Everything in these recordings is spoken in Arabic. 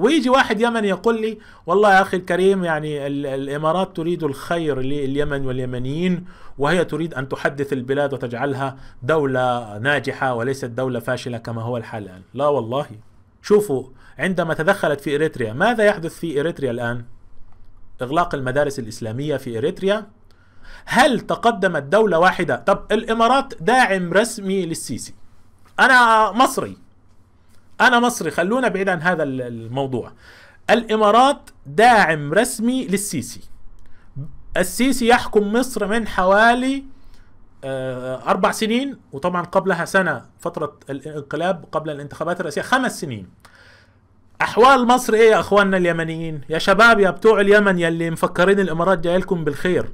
ويجي واحد يمني يقول لي والله يا اخي الكريم يعني الامارات تريد الخير لليمن واليمنيين وهي تريد ان تحدث البلاد وتجعلها دوله ناجحه وليست دوله فاشله كما هو الحال الان، لا والله. شوفوا عندما تدخلت في اريتريا، ماذا يحدث في اريتريا الان؟ اغلاق المدارس الاسلاميه في اريتريا هل تقدمت دوله واحده؟ طب الامارات داعم رسمي للسيسي. انا مصري انا مصري خلونا بعيد عن هذا الموضوع الامارات داعم رسمي للسيسي السيسي يحكم مصر من حوالي آه، أربع سنين وطبعا قبلها سنة فترة الانقلاب قبل الانتخابات الرئاسية خمس سنين أحوال مصر إيه يا أخواننا اليمنيين يا شباب يا بتوع اليمن يلي مفكرين الإمارات جاي لكم بالخير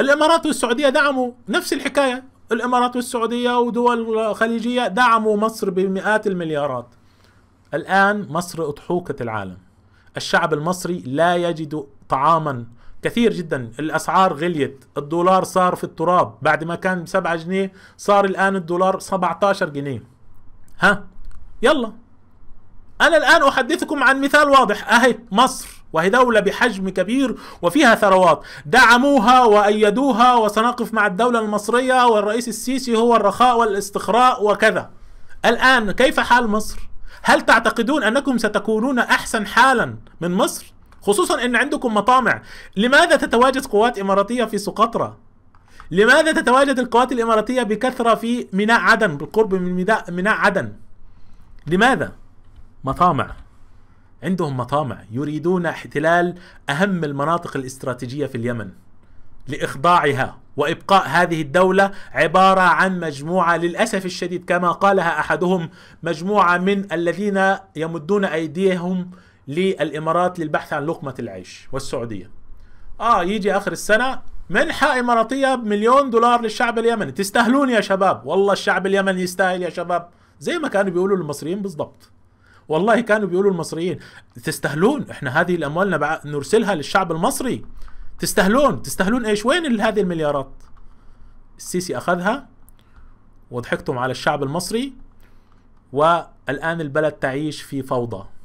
الإمارات والسعودية دعموا نفس الحكاية الإمارات والسعودية ودول خليجية دعموا مصر بمئات المليارات الآن مصر أضحوكة العالم الشعب المصري لا يجد طعاما كثير جدا الأسعار غليت الدولار صار في التراب بعد ما كان 7 جنيه صار الآن الدولار 17 جنيه ها يلا أنا الآن أحدثكم عن مثال واضح أهي مصر وهي دولة بحجم كبير وفيها ثروات دعموها وأيدوها وسنقف مع الدولة المصرية والرئيس السيسي هو الرخاء والاستخراء وكذا الآن كيف حال مصر؟ هل تعتقدون انكم ستكونون احسن حالا من مصر؟ خصوصا ان عندكم مطامع، لماذا تتواجد قوات اماراتيه في سقطرى؟ لماذا تتواجد القوات الاماراتيه بكثره في ميناء عدن بالقرب من ميناء عدن؟ لماذا؟ مطامع عندهم مطامع يريدون احتلال اهم المناطق الاستراتيجيه في اليمن لإخضاعها وإبقاء هذه الدولة عبارة عن مجموعة للأسف الشديد كما قالها أحدهم مجموعة من الذين يمدون أيديهم للإمارات للبحث عن لقمة العيش والسعودية آه يجي آخر السنة منحة إماراتية بمليون دولار للشعب اليمني تستاهلون يا شباب والله الشعب اليمني يستاهل يا شباب زي ما كانوا بيقولوا للمصريين بالضبط والله كانوا بيقولوا المصريين تستاهلون احنا هذه الاموال نرسلها للشعب المصري تستهلون تستهلون ايش وين هذه المليارات السيسي اخذها وضحكتم على الشعب المصري والان البلد تعيش في فوضى